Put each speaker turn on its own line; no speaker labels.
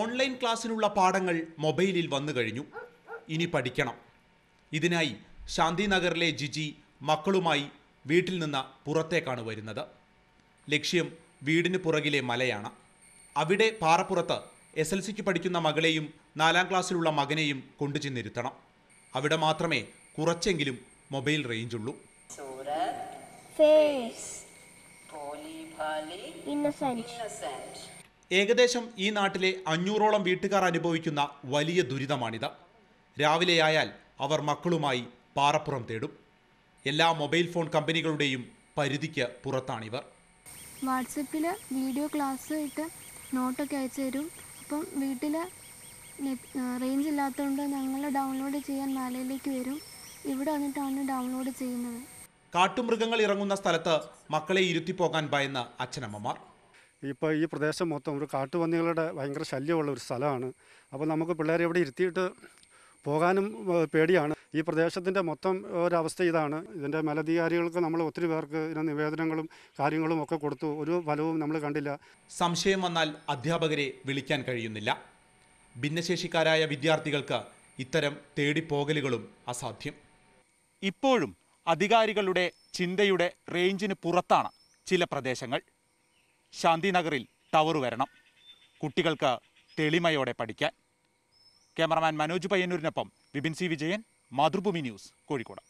online ക്ലാസ്സിനുള്ള പാഠങ്ങൾ മൊബൈലിൽ വന്നു കഴിഞ്ഞു ഇനി പഠിക്കണം ഇതിനായി ശാന്തിനഗറിലെ ജിജി മക്കളുമായി വീട്ടിൽ നിന്ന് പുറത്തേക്കാണ് വരുന്നത് ലക്ഷ്യം വീടിന് പുറകിലെ മലയാണ് അവിടെ പാറപ്പുറത്ത് എസ് എൽ സിക്ക് പഠിക്കുന്ന മകളെയും നാലാം ക്ലാസ്സിലുള്ള മകനെയും കൊണ്ടുചെന്നിരുത്തണം അവിടെ മാത്രമേ കുറച്ചെങ്കിലും മൊബൈൽ റേഞ്ച് ഉള്ളൂ
ഫേസ് പോലി ഇന്നസെന്റ്
ഏകദേശം ഈ നാട്ടിലെ അഞ്ഞൂറോളം വീട്ടുകാർ അനുഭവിക്കുന്ന വലിയ ദുരിതമാണിത് രാവിലെയായാൽ അവർ മക്കളുമായി പാറപ്പുറം തേടും എല്ലാ മൊബൈൽ ഫോൺ കമ്പനികളുടെയും പരിധിക്ക് പുറത്താണിവർ
വാട്സപ്പിൽ വീഡിയോ ക്ലാസ് ഇട്ട് നോട്ടൊക്കെ അയച്ചു തരും അപ്പം വീട്ടിൽ റേഞ്ച് ഇല്ലാത്തതുകൊണ്ട് ഞങ്ങൾ ഡൗൺലോഡ് ചെയ്യാൻ മലയിലേക്ക് വരും ഇവിടെ വന്നിട്ടാണ് ഡൗൺലോഡ് ചെയ്യുന്നത്
കാട്ടുമൃഗങ്ങൾ ഇറങ്ങുന്ന സ്ഥലത്ത് മക്കളെ ഇരുത്തി പോകാൻ ഭയന്ന് അച്ഛനമ്മമാർ
ഇപ്പോൾ ഈ പ്രദേശം മൊത്തം ഒരു കാട്ടുപന്നികളുടെ ഭയങ്കര ശല്യമുള്ള ഒരു സ്ഥലമാണ് അപ്പോൾ നമുക്ക് പിള്ളേരെ ഇവിടെ ഇരുത്തിയിട്ട് പോകാനും പേടിയാണ് ഈ പ്രദേശത്തിൻ്റെ മൊത്തം ഒരവസ്ഥ ഇതാണ് ഇതിൻ്റെ മേലധികാരികൾക്ക് നമ്മൾ ഒത്തിരി പേർക്ക് ഇതിന് നിവേദനങ്ങളും കാര്യങ്ങളും ഒക്കെ കൊടുത്തു ഒരു ഫലവും നമ്മൾ കണ്ടില്ല
സംശയം വന്നാൽ അധ്യാപകരെ വിളിക്കാൻ കഴിയുന്നില്ല ഭിന്നശേഷിക്കാരായ വിദ്യാർത്ഥികൾക്ക് ഇത്തരം തേടിപ്പോകലുകളും അസാധ്യം ഇപ്പോഴും അധികാരികളുടെ ചിന്തയുടെ റേഞ്ചിന് പുറത്താണ് ചില പ്രദേശങ്ങൾ ശാന്തിനഗറിൽ ടവർ വരണം കുട്ടികൾക്ക് തെളിമയോടെ പഠിക്കാൻ ക്യാമറമാൻ മനോജ് പയ്യന്നൂരിനൊപ്പം വിപിൻ സി വിജയൻ മാതൃഭൂമി ന്യൂസ് കോഴിക്കോട്